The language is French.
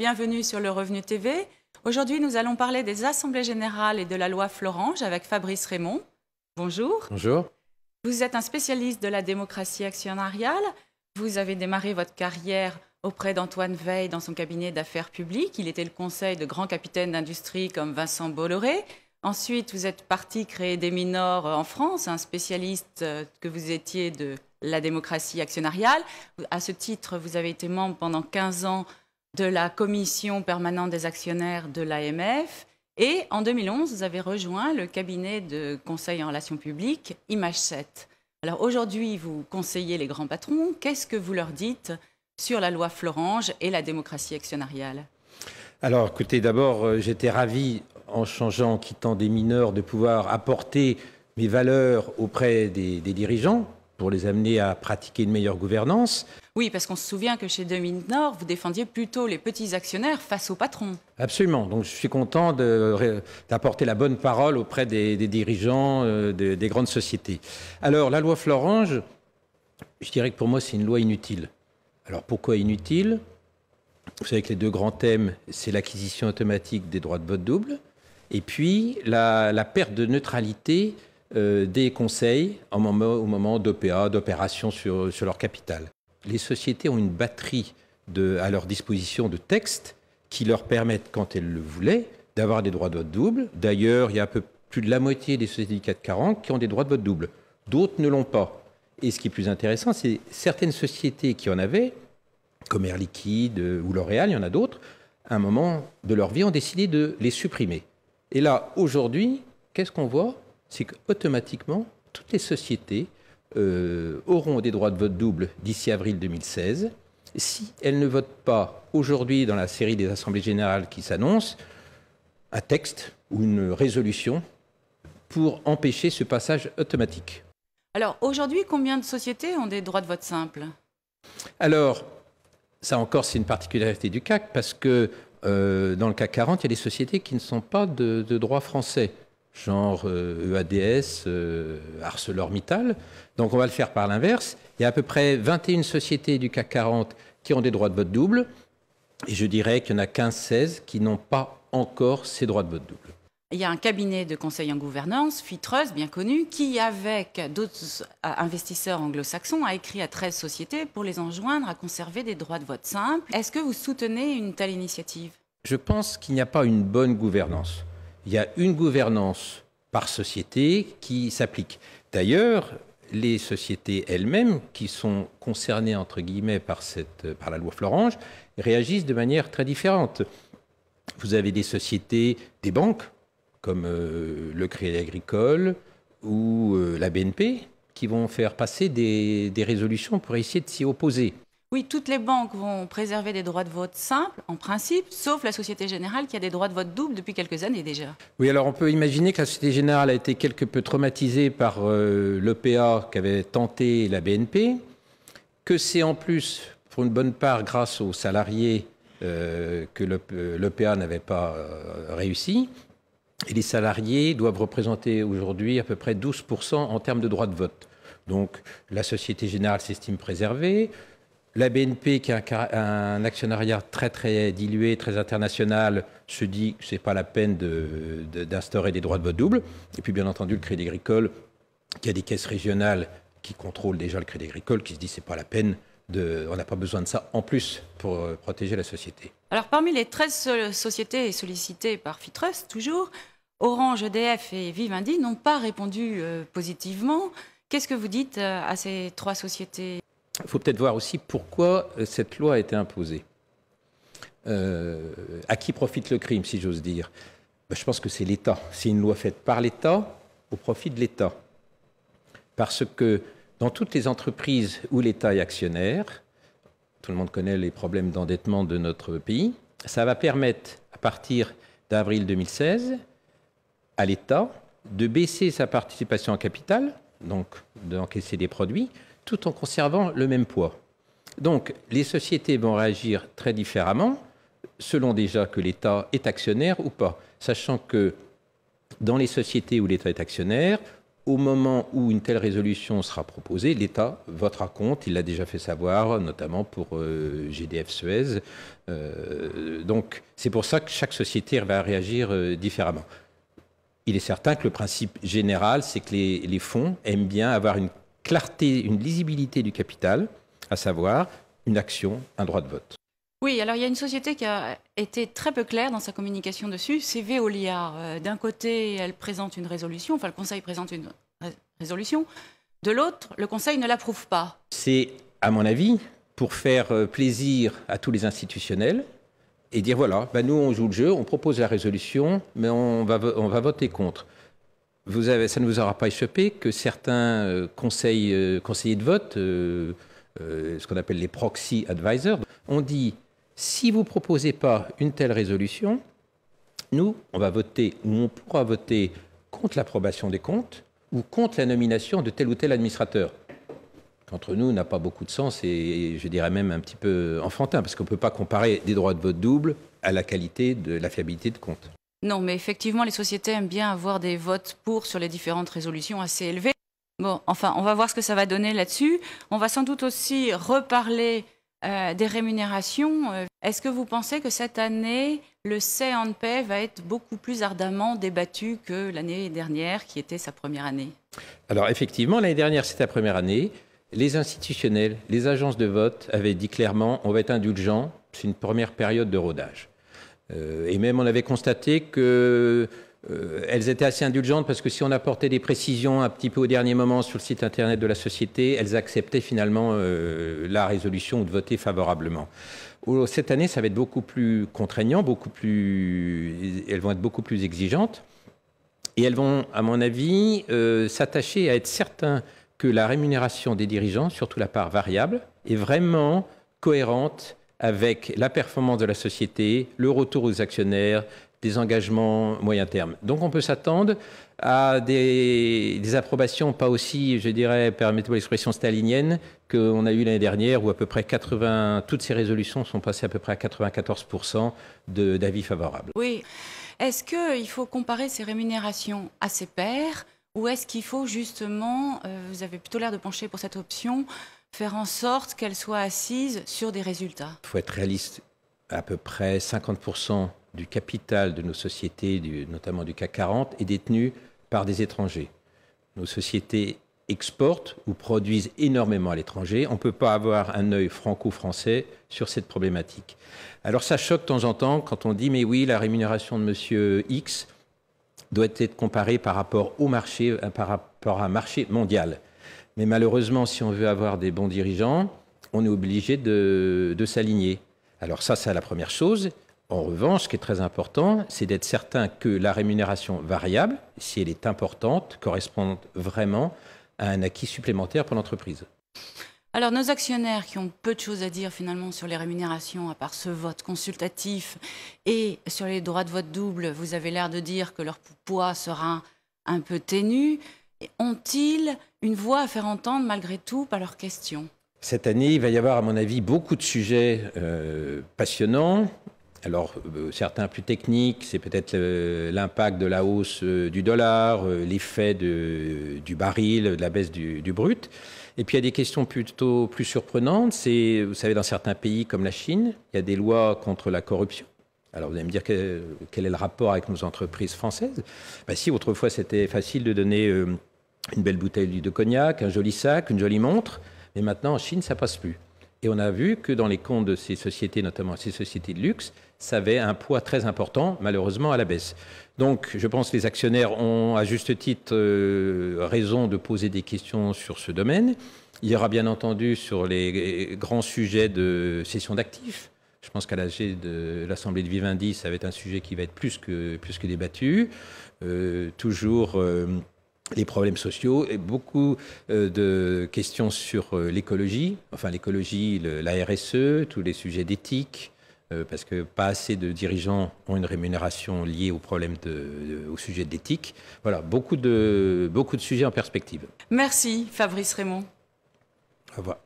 bienvenue sur le Revenu TV. Aujourd'hui, nous allons parler des assemblées générales et de la loi Florange avec Fabrice Raymond. Bonjour. Bonjour. Vous êtes un spécialiste de la démocratie actionnariale. Vous avez démarré votre carrière auprès d'Antoine Veil dans son cabinet d'affaires publiques. Il était le conseil de grands capitaines d'industrie comme Vincent Bolloré. Ensuite, vous êtes parti créer des minors en France, un spécialiste euh, que vous étiez de la démocratie actionnariale. À ce titre, vous avez été membre pendant 15 ans de la commission permanente des actionnaires de l'AMF. Et en 2011, vous avez rejoint le cabinet de conseil en relations publiques, Image 7. Alors aujourd'hui, vous conseillez les grands patrons. Qu'est-ce que vous leur dites sur la loi Florange et la démocratie actionnariale Alors écoutez, d'abord, euh, j'étais ravi, en changeant, quittant des mineurs, de pouvoir apporter mes valeurs auprès des dirigeants, pour les amener à pratiquer une meilleure gouvernance. Oui, parce qu'on se souvient que chez Dominique Nord, vous défendiez plutôt les petits actionnaires face aux patrons. Absolument. Donc je suis content d'apporter la bonne parole auprès des, dirigeants euh, des, grandes sociétés. Alors la loi Florange, je dirais que pour moi c'est une loi inutile. Alors pourquoi inutile Vous savez que les deux grands thèmes, c'est l'acquisition automatique des droits de vote double et puis la, la perte de neutralité euh, des conseils au moment, d'OPA, d'opérations sur, leur capital. Les sociétés ont une batterie à leur disposition de textes qui leur permettent, quand elles le voulaient, d'avoir des droits de vote double. D'ailleurs, il y a un peu plus de la moitié des sociétés du 40 qui ont des droits de vote double. D'autres ne l'ont pas. Et ce qui est plus intéressant, c'est certaines sociétés qui en avaient, comme Air Liquide euh, ou L'Oréal, il y en a d'autres, à un moment de leur vie, ont décidé de les supprimer. Et là, aujourd'hui, qu'est-ce qu'on voit c'est qu'automatiquement, toutes les sociétés euh, auront des droits de vote double d'ici avril 2016. Si elles ne votent pas aujourd'hui dans la série des assemblées générales qui s'annoncent un texte ou une résolution pour empêcher ce passage automatique. Alors aujourd'hui, combien de sociétés ont des droits de vote simples Alors, ça encore, c'est une particularité du CAC parce que euh, dans le CAC 40, il y a des sociétés qui ne sont pas de, de droit français genre EADS, euh, e euh, ArcelorMittal. Donc on va le faire par l'inverse. Il y a à peu près 21 sociétés du CAC 40 qui ont des droits de vote double. Et je dirais qu'il y en a 15-16 qui n'ont pas encore ces droits de vote double. Il y a un cabinet de conseil en gouvernance, FITREUS, bien connu, qui, avec d'autres euh, investisseurs anglo-saxons, a écrit à 13 sociétés pour les enjoindre à conserver des droits de vote simples. Est-ce que vous soutenez une telle initiative Je pense qu'il n'y a pas une bonne gouvernance il y a une gouvernance par société qui s'applique. D'ailleurs, les sociétés elles-mêmes, qui sont concernées entre guillemets par, la loi Florange, réagissent de manière très différente. Vous avez des sociétés, des banques, comme euh, le Crédit Agricole ou euh, la BNP, qui vont faire passer des résolutions pour essayer de s'y opposer. Oui, toutes les banques vont préserver des droits de vote simples, en principe, sauf la Société Générale qui a des droits de vote doubles depuis quelques années déjà. Oui, alors on peut imaginer que la Société Générale a été quelque peu traumatisée par euh, l'EPA qu'avait tenté la BNP, que c'est en plus, pour une bonne part, grâce aux salariés euh, que l'EPA euh, n'avait pas euh, réussi. Et les salariés doivent représenter aujourd'hui à peu près 12% en termes de droits de vote. Donc la Société Générale s'estime préservée. La BNP, qui a un, actionnariat très très dilué, très international, se dit que ce n'est pas la peine d'instaurer des droits de vote double. Et puis bien entendu le Crédit Agricole, qui a des caisses régionales qui contrôlent déjà le Crédit Agricole, qui se dit que ce n'est pas la peine on n'a pas besoin de ça en plus pour euh, protéger la société. Alors parmi les 13 sociétés sollicitées par Fitrust, toujours, Orange, EDF et Vivendi n'ont pas répondu euh, positivement. Qu'est-ce que vous dites euh, à ces trois sociétés il faut peut-être voir aussi pourquoi euh, cette loi a été imposée. Euh, à qui profite le crime, si j'ose dire ben, Je pense que c'est l'État. C'est une loi faite par l'État au profit de l'État. Parce que dans toutes les entreprises où l'État est actionnaire, tout le monde connaît les problèmes d'endettement de notre pays, ça va permettre, à partir d'avril 2016, à l'État de baisser sa participation en capital, donc d'encaisser des produits, tout en conservant le même poids. Donc les sociétés vont réagir très différemment selon déjà que l'État est actionnaire ou pas, sachant que dans les sociétés où l'État est actionnaire, au moment où une telle résolution sera proposée, l'État votera compte, Il l'a déjà fait savoir, notamment pour euh, GDF Suez. Euh, donc, c'est pour ça que chaque société va réagir euh, différemment. Il est certain que le principe général, c'est que les, fonds aiment bien avoir une clarté, une lisibilité du capital, à savoir une action, un droit de vote. Oui, alors il y a une société qui a été très peu claire dans sa communication dessus, c'est Veolia. Euh, d'un côté, elle présente une résolution, enfin le Conseil présente une résolution, de l'autre, le Conseil ne l'approuve pas. C'est, à mon avis, pour faire euh, plaisir à tous les institutionnels et dire voilà, ben nous on joue le jeu, on propose la résolution, mais on va, on va voter contre. Vous avez, ça ne vous aura pas échappé que certains euh, euh, conseillers de vote, euh, ce qu'on appelle les proxy advisors, ont dit si vous ne proposez pas une telle résolution, nous, on va voter ou on pourra voter contre l'approbation des comptes ou contre la nomination de tel ou tel administrateur. Entre nous, n'a pas beaucoup de sens et je dirais même un petit peu enfantin, parce qu'on ne peut pas comparer des droits de vote doubles à la qualité de la fiabilité de compte. Non, mais effectivement, les sociétés aiment bien avoir des votes pour sur les différentes résolutions assez élevées. Bon, enfin, on va voir ce que ça va donner là-dessus. On va sans doute aussi reparler euh, des rémunérations. Euh, est-ce que vous pensez que cette année, le CNP va être beaucoup plus ardemment débattu que l'année dernière, qui était sa première année Alors effectivement, l'année dernière, c'était la première année. Les institutionnels, les agences de vote avaient dit clairement, on va être indulgent, c'est une première période de rodage. Euh, et même, on avait constaté qu'elles euh, étaient assez indulgentes parce que si on apportait des précisions un petit peu au dernier moment sur le site internet de la société, elles acceptaient finalement euh, la résolution de voter favorablement. Cette année, ça va être beaucoup plus contraignant, beaucoup plus, elles vont être beaucoup plus exigeantes et elles vont, à mon avis, s'attacher à être certaines que la rémunération des dirigeants, surtout la part variable, est vraiment cohérente avec la performance de la société, le retour aux actionnaires, des engagements moyen terme. Donc on peut s'attendre à des, approbations pas aussi, je dirais, permettez-moi l'expression stalinienne, qu'on a eu l'année dernière, où à peu près 80, toutes ces résolutions sont passées à peu près à 94% d'avis favorables. Oui. Est-ce qu'il faut comparer ces rémunérations à ses pairs, ou est-ce qu'il faut justement, euh, vous avez plutôt l'air de pencher pour cette option, faire en sorte qu'elle soit assise sur des résultats. Il faut être réaliste. À peu près 50% du capital de nos sociétés, notamment du CAC 40, est détenu par des étrangers. Nos sociétés exportent ou produisent énormément à l'étranger. On ne peut pas avoir un œil franco-français sur cette problématique. Alors ça choque de temps en temps quand on dit mais oui, la rémunération de monsieur X doit être comparée par rapport au marché, par rapport à un marché mondial. Mais malheureusement, si on veut avoir des bons dirigeants, on est obligé de, s'aligner. Alors ça, c'est la première chose. En revanche, ce qui est très important, c'est d'être certain que la rémunération variable, si elle est importante, corresponde vraiment à un acquis supplémentaire pour l'entreprise. Alors nos actionnaires qui ont peu de choses à dire finalement sur les rémunérations, à part ce vote consultatif et sur les droits de vote double, vous avez l'air de dire que leur poids sera un peu ténu ont-ils une voix à faire entendre malgré tout par leurs questions Cette année, il va y avoir, à mon avis, beaucoup de sujets euh, passionnants. Alors, euh, certains plus techniques, c'est peut-être euh, l'impact de la hausse du dollar, l'effet du baril, de la baisse du, brut. Et puis, il y a des questions plutôt plus surprenantes. C'est, vous savez, dans certains pays comme la Chine, il y a des lois contre la corruption. Alors vous allez me dire quel, est le rapport avec nos entreprises françaises bah, Si autrefois c'était facile de donner une belle bouteille de cognac, un joli sac, une jolie montre. Mais maintenant, en Chine, ça passe plus. Et on a vu que dans les comptes de ces sociétés, notamment ces sociétés de luxe, ça avait un poids très important, malheureusement, à la baisse. Donc, je pense que les actionnaires ont, à juste titre, euh, raison de poser des questions sur ce domaine. Il y aura bien entendu sur les euh, grands sujets de cession d'actifs. Je pense qu'à de l'Assemblée de Vivendi, ça va être un sujet qui va être plus que, plus que débattu. Euh, toujours les problèmes sociaux et beaucoup euh, de questions sur euh, l'écologie, enfin l'écologie, la RSE, tous les sujets d'éthique, euh, parce que pas assez de dirigeants ont une rémunération liée aux problèmes de, au sujet d'éthique. Voilà, beaucoup de, beaucoup de sujets en perspective. Merci Fabrice Raymond. Au revoir.